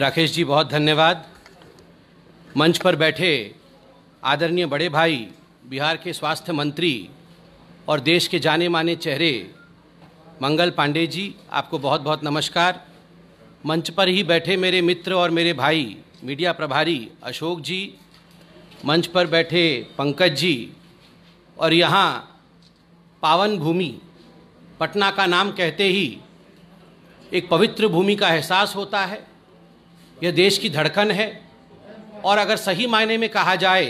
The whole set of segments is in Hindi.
राकेश जी बहुत धन्यवाद मंच पर बैठे आदरणीय बड़े भाई बिहार के स्वास्थ्य मंत्री और देश के जाने माने चेहरे मंगल पांडे जी आपको बहुत बहुत नमस्कार मंच पर ही बैठे मेरे मित्र और मेरे भाई मीडिया प्रभारी अशोक जी मंच पर बैठे पंकज जी और यहाँ पावन भूमि पटना का नाम कहते ही एक पवित्र भूमि का एहसास होता है यह देश की धड़कन है और अगर सही मायने में कहा जाए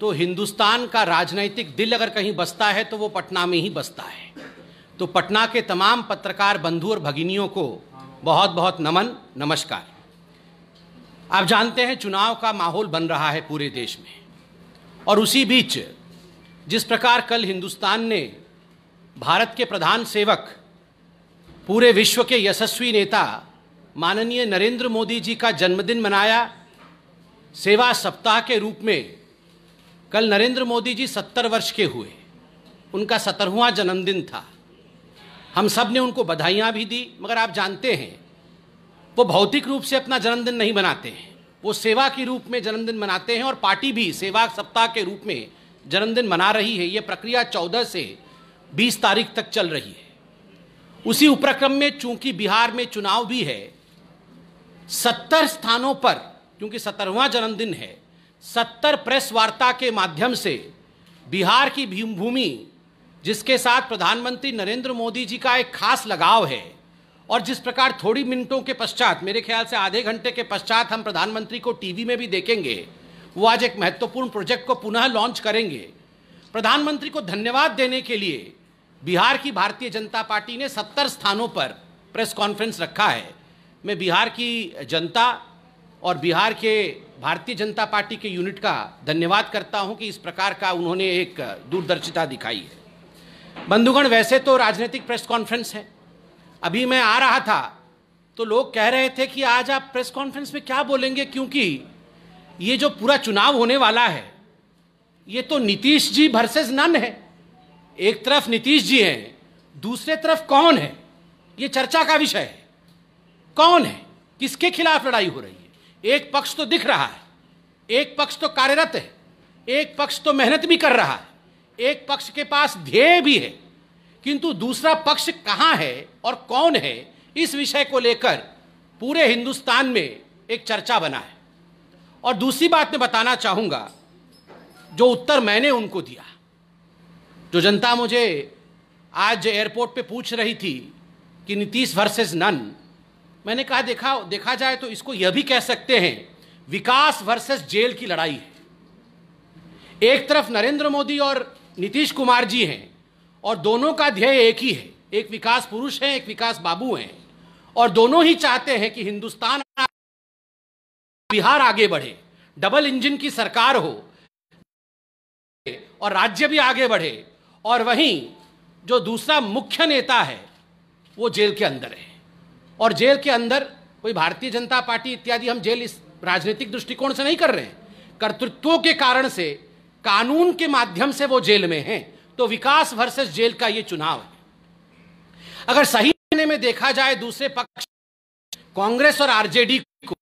तो हिंदुस्तान का राजनैतिक दिल अगर कहीं बसता है तो वो पटना में ही बसता है तो पटना के तमाम पत्रकार बंधु और भगिनियों को बहुत बहुत नमन नमस्कार आप जानते हैं चुनाव का माहौल बन रहा है पूरे देश में और उसी बीच जिस प्रकार कल हिंदुस्तान ने भारत के प्रधान सेवक पूरे विश्व के यशस्वी नेता माननीय नरेंद्र मोदी जी का जन्मदिन मनाया सेवा सप्ताह के रूप में कल नरेंद्र मोदी जी सत्तर वर्ष के हुए उनका सत्तरवा जन्मदिन था हम सब ने उनको बधाइयाँ भी दी मगर आप जानते हैं वो भौतिक रूप से अपना जन्मदिन नहीं मनाते हैं वो सेवा के रूप में जन्मदिन मनाते हैं और पार्टी भी सेवा सप्ताह के रूप में जन्मदिन मना रही है ये प्रक्रिया चौदह से बीस तारीख तक चल रही है उसी उपक्रम में चूंकि बिहार में चुनाव भी है सत्तर स्थानों पर क्योंकि सत्तरवा जन्मदिन है सत्तर प्रेस वार्ता के माध्यम से बिहार की भूमि जिसके साथ प्रधानमंत्री नरेंद्र मोदी जी का एक खास लगाव है और जिस प्रकार थोड़ी मिनटों के पश्चात मेरे ख्याल से आधे घंटे के पश्चात हम प्रधानमंत्री को टीवी में भी देखेंगे वो आज एक महत्वपूर्ण प्रोजेक्ट को पुनः लॉन्च करेंगे प्रधानमंत्री को धन्यवाद देने के लिए बिहार की भारतीय जनता पार्टी ने सत्तर स्थानों पर प्रेस कॉन्फ्रेंस रखा है मैं बिहार की जनता और बिहार के भारतीय जनता पार्टी के यूनिट का धन्यवाद करता हूं कि इस प्रकार का उन्होंने एक दूरदर्शिता दिखाई है बंधुगण वैसे तो राजनीतिक प्रेस कॉन्फ्रेंस है अभी मैं आ रहा था तो लोग कह रहे थे कि आज आप प्रेस कॉन्फ्रेंस में क्या बोलेंगे क्योंकि ये जो पूरा चुनाव होने वाला है ये तो नीतीश जी भरसेज नन है एक तरफ नीतीश जी हैं दूसरे तरफ कौन है ये चर्चा का विषय है कौन है किसके खिलाफ लड़ाई हो रही है एक पक्ष तो दिख रहा है एक पक्ष तो कार्यरत है एक पक्ष तो मेहनत भी कर रहा है एक पक्ष के पास ध्येय भी है किंतु दूसरा पक्ष कहाँ है और कौन है इस विषय को लेकर पूरे हिंदुस्तान में एक चर्चा बना है और दूसरी बात मैं बताना चाहूँगा जो उत्तर मैंने उनको दिया जो जनता मुझे आज एयरपोर्ट पे पूछ रही थी कि नीतीश वर्सेस नन मैंने कहा देखा देखा जाए तो इसको यह भी कह सकते हैं विकास वर्सेस जेल की लड़ाई है एक तरफ नरेंद्र मोदी और नीतीश कुमार जी हैं और दोनों का ध्येय एक ही है एक विकास पुरुष है एक विकास बाबू हैं और दोनों ही चाहते हैं कि हिंदुस्तान बिहार आगे बढ़े डबल इंजन की सरकार हो और राज्य भी आगे बढ़े और वहीं जो दूसरा मुख्य नेता है वो जेल के अंदर है और जेल के अंदर कोई भारतीय जनता पार्टी इत्यादि हम जेल इस राजनीतिक दृष्टिकोण से नहीं कर रहे हैं कर्तृत्व के कारण से कानून के माध्यम से वो जेल में हैं तो विकास वर्सेस जेल का ये चुनाव है अगर सही में देखा जाए दूसरे पक्ष कांग्रेस और आरजेडी को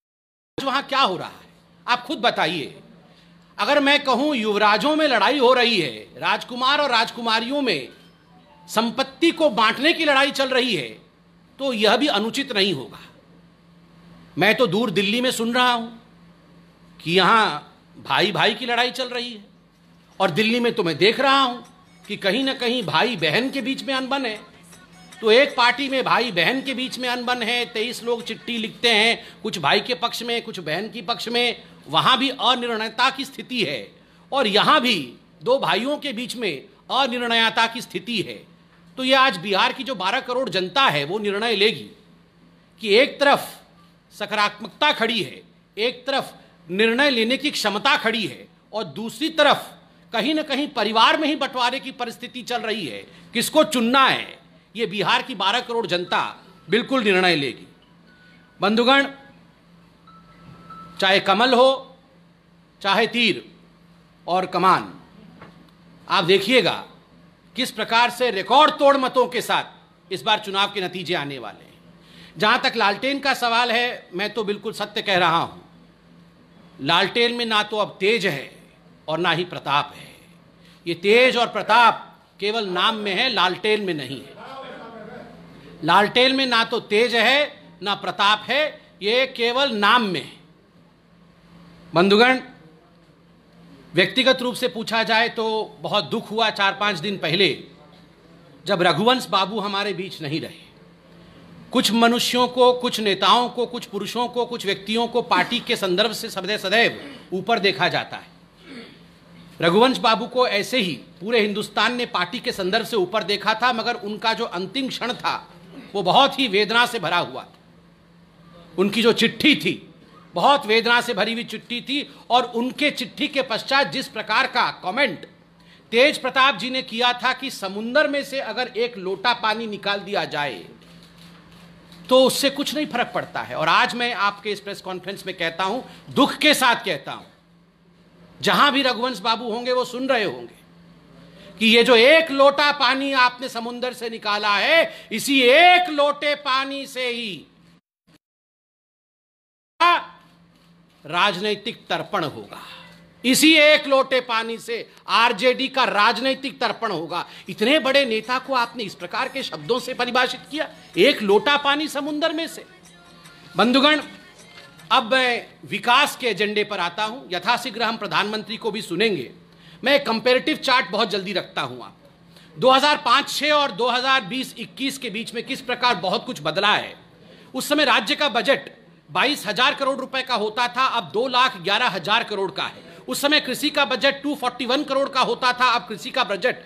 वहां क्या हो रहा है आप खुद बताइए अगर मैं कहूं युवराजों में लड़ाई हो रही है राजकुमार और राजकुमारियों में संपत्ति को बांटने की लड़ाई चल रही है तो यह भी अनुचित नहीं होगा मैं तो दूर दिल्ली में सुन रहा हूं कि यहां भाई भाई की लड़ाई चल रही है और दिल्ली में तो मैं देख रहा हूं कि कहीं ना कहीं भाई बहन के बीच में अनबन है तो एक पार्टी में भाई बहन के बीच में अनबन है तेईस लोग चिट्ठी लिखते हैं कुछ भाई के पक्ष में कुछ बहन की पक्ष में वहां भी अनिर्णयता की स्थिति है और यहां भी दो भाइयों के बीच में अनिर्णयता की स्थिति है तो ये आज बिहार की जो 12 करोड़ जनता है वो निर्णय लेगी कि एक तरफ सकारात्मकता खड़ी है एक तरफ निर्णय लेने की क्षमता खड़ी है और दूसरी तरफ कहीं ना कहीं परिवार में ही बंटवारे की परिस्थिति चल रही है किसको चुनना है ये बिहार की 12 करोड़ जनता बिल्कुल निर्णय लेगी बंधुगण चाहे कमल हो चाहे तीर और कमान आप देखिएगा किस प्रकार से रिकॉर्ड तोड़ मतों के साथ इस बार चुनाव के नतीजे आने वाले हैं जहां तक लालटेन का सवाल है मैं तो बिल्कुल सत्य कह रहा हूं लालटेन में ना तो अब तेज है और ना ही प्रताप है ये तेज और प्रताप केवल नाम में है लालटेन में नहीं है लालटेन में ना तो तेज है ना प्रताप है ये केवल नाम में है बंधुगण व्यक्तिगत रूप से पूछा जाए तो बहुत दुख हुआ चार पाँच दिन पहले जब रघुवंश बाबू हमारे बीच नहीं रहे कुछ मनुष्यों को कुछ नेताओं को कुछ पुरुषों को कुछ व्यक्तियों को पार्टी के संदर्भ से सदैव सदैव ऊपर देखा जाता है रघुवंश बाबू को ऐसे ही पूरे हिंदुस्तान ने पार्टी के संदर्भ से ऊपर देखा था मगर उनका जो अंतिम क्षण था वो बहुत ही वेदना से भरा हुआ था उनकी जो चिट्ठी थी बहुत वेदना से भरी हुई चिट्ठी थी और उनके चिट्ठी के पश्चात जिस प्रकार का कमेंट तेज प्रताप जी ने किया था कि समुंदर में से अगर एक लोटा पानी निकाल दिया जाए तो उससे कुछ नहीं फर्क पड़ता है और आज मैं आपके इस प्रेस कॉन्फ्रेंस में कहता हूं दुख के साथ कहता हूं जहां भी रघुवंश बाबू होंगे वो सुन रहे होंगे कि ये जो एक लोटा पानी आपने समुन्दर से निकाला है इसी एक लोटे पानी से ही राजनैतिक तर्पण होगा इसी एक लोटे पानी से आरजेडी का राजनीतिक तर्पण होगा इतने बड़े नेता को आपने इस प्रकार के शब्दों से परिभाषित किया एक लोटा पानी समुन्दर में से बंधुगण अब मैं विकास के एजेंडे पर आता हूं यथाशीघ्र हम प्रधानमंत्री को भी सुनेंगे मैं कंपेरेटिव चार्ट बहुत जल्दी रखता हूं आप 2005 हजार और 2020-21 के बीच में किस प्रकार बहुत कुछ बदला है उस समय राज्य का बजट बाईस हजार करोड़ रुपए का होता था अब दो लाख ग्यारह हजार करोड़ का है उस समय कृषि का budget two forty one crore का होता था अब कृषि का budget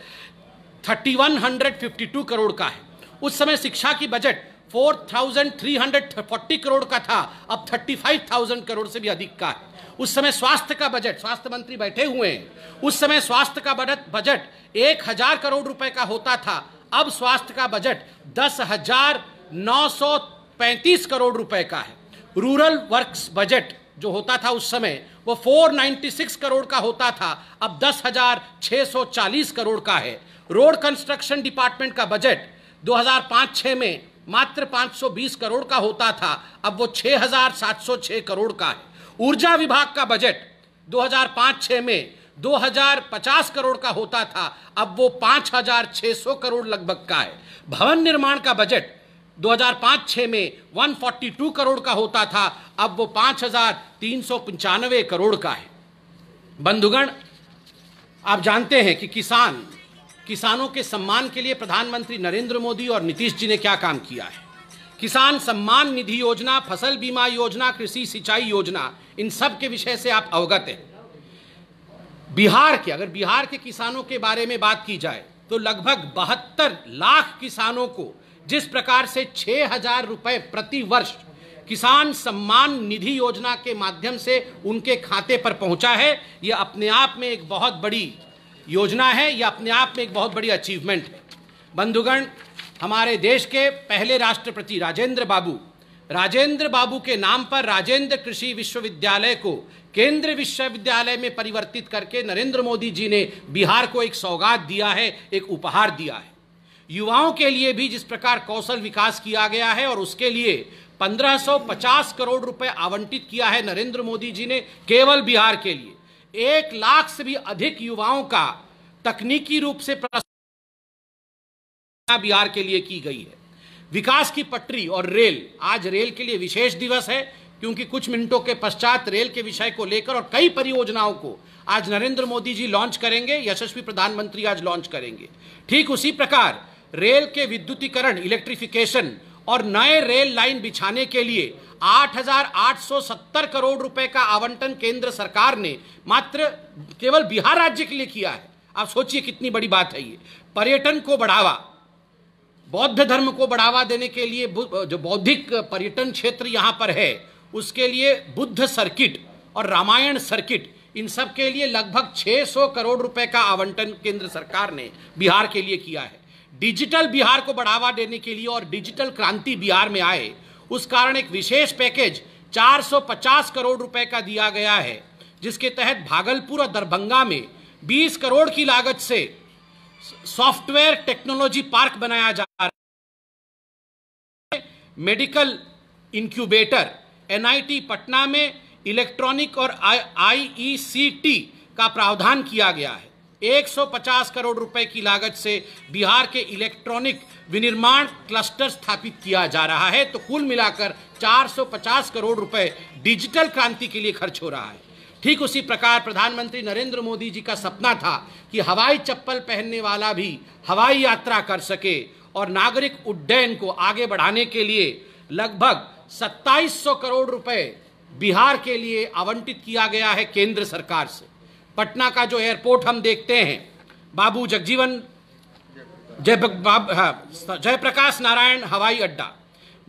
thirty one hundred fifty two crore का है उस समय शिक्षा की budget four thousand three hundred forty crore का था अब थर्टी फाइव थाउजेंड करोड़ से भी अधिक का है उस समय स्वास्थ्य का बजट स्वास्थ्य मंत्री बैठे हुए हैं उस समय स्वास्थ्य का बजट बजट एक हजार करोड़ रुपए का होता था अब स्वास्थ्य का बजट दस हजार नौ सौ पैंतीस करोड़ रुपए का है रूरल वर्क्स बजट जो होता था उस समय वो 496 करोड़ का होता था अब 10,640 करोड़ का है रोड कंस्ट्रक्शन डिपार्टमेंट का बजट 2005-6 में मात्र 520 करोड़ का होता था अब वो 6,706 करोड़ का है ऊर्जा विभाग का बजट 2005-6 में 2050 करोड़ का होता था अब वो 5,600 करोड़ लगभग का है भवन निर्माण का बजट 2005-6 में 142 करोड़ का होता था अब वो पांच करोड़ का है बंधुगण आप जानते हैं कि किसान किसानों के सम्मान के लिए प्रधानमंत्री नरेंद्र मोदी और नीतीश जी ने क्या काम किया है किसान सम्मान निधि योजना फसल बीमा योजना कृषि सिंचाई योजना इन सब के विषय से आप अवगत हैं बिहार के अगर बिहार के किसानों के बारे में बात की जाए तो लगभग बहत्तर लाख किसानों को जिस प्रकार से छह हजार रुपये प्रति वर्ष किसान सम्मान निधि योजना के माध्यम से उनके खाते पर पहुंचा है यह अपने आप में एक बहुत बड़ी योजना है यह अपने आप में एक बहुत बड़ी अचीवमेंट है बंधुगण हमारे देश के पहले राष्ट्रपति राजेंद्र बाबू राजेंद्र बाबू के नाम पर राजेंद्र कृषि विश्वविद्यालय को केंद्र विश्वविद्यालय में परिवर्तित करके नरेंद्र मोदी जी ने बिहार को एक सौगात दिया है एक उपहार दिया है युवाओं के लिए भी जिस प्रकार कौशल विकास किया गया है और उसके लिए 1550 करोड़ रुपए आवंटित किया है नरेंद्र मोदी जी ने केवल बिहार के लिए एक लाख से भी अधिक युवाओं का तकनीकी रूप से बिहार के लिए की गई है विकास की पटरी और रेल आज रेल के लिए विशेष दिवस है क्योंकि कुछ मिनटों के पश्चात रेल के विषय को लेकर और कई परियोजनाओं को आज नरेंद्र मोदी जी लॉन्च करेंगे यशस्वी प्रधानमंत्री आज लॉन्च करेंगे ठीक उसी प्रकार रेल के विद्युतीकरण इलेक्ट्रिफिकेशन और नए रेल लाइन बिछाने के लिए 8,870 करोड़ रुपए का आवंटन केंद्र सरकार ने मात्र केवल बिहार राज्य के लिए किया है आप सोचिए कितनी बड़ी बात है ये पर्यटन को बढ़ावा बौद्ध धर्म को बढ़ावा देने के लिए जो बौद्धिक पर्यटन क्षेत्र यहां पर है उसके लिए बुद्ध सर्किट और रामायण सर्किट इन सब के लिए लगभग 600 करोड़ रुपए का आवंटन केंद्र सरकार ने बिहार के लिए किया है डिजिटल बिहार को बढ़ावा देने के लिए और डिजिटल क्रांति बिहार में आए उस कारण एक विशेष पैकेज 450 करोड़ रुपए का दिया गया है जिसके तहत भागलपुर और दरभंगा में 20 करोड़ की लागत से सॉफ्टवेयर टेक्नोलॉजी पार्क बनाया जा रहा है मेडिकल इंक्यूबेटर एनआईटी पटना में इलेक्ट्रॉनिक और आईईसीटी का प्रावधान किया गया है 150 करोड़ रुपए की लागत से बिहार के इलेक्ट्रॉनिक विनिर्माण क्लस्टर स्थापित किया जा रहा है तो कुल मिलाकर 450 करोड़ रुपए डिजिटल क्रांति के लिए खर्च हो रहा है ठीक उसी प्रकार प्रधानमंत्री नरेंद्र मोदी जी का सपना था कि हवाई चप्पल पहनने वाला भी हवाई यात्रा कर सके और नागरिक उड्डयन को आगे बढ़ाने के लिए लगभग 2700 करोड़ रुपए बिहार के लिए आवंटित किया गया है केंद्र सरकार से पटना का जो एयरपोर्ट हम देखते हैं बाबू जगजीवन जय हाँ, जयप्रकाश नारायण हवाई अड्डा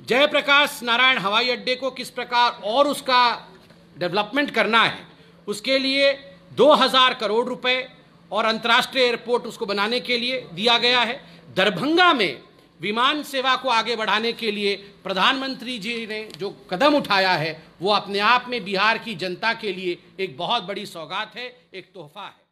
जयप्रकाश नारायण हवाई अड्डे को किस प्रकार और उसका डेवलपमेंट करना है उसके लिए 2000 करोड़ रुपए और अंतर्राष्ट्रीय एयरपोर्ट उसको बनाने के लिए दिया गया है दरभंगा में विमान सेवा को आगे बढ़ाने के लिए प्रधानमंत्री जी ने जो कदम उठाया है वो अपने आप में बिहार की जनता के लिए एक बहुत बड़ी सौगात है एक तोहफा है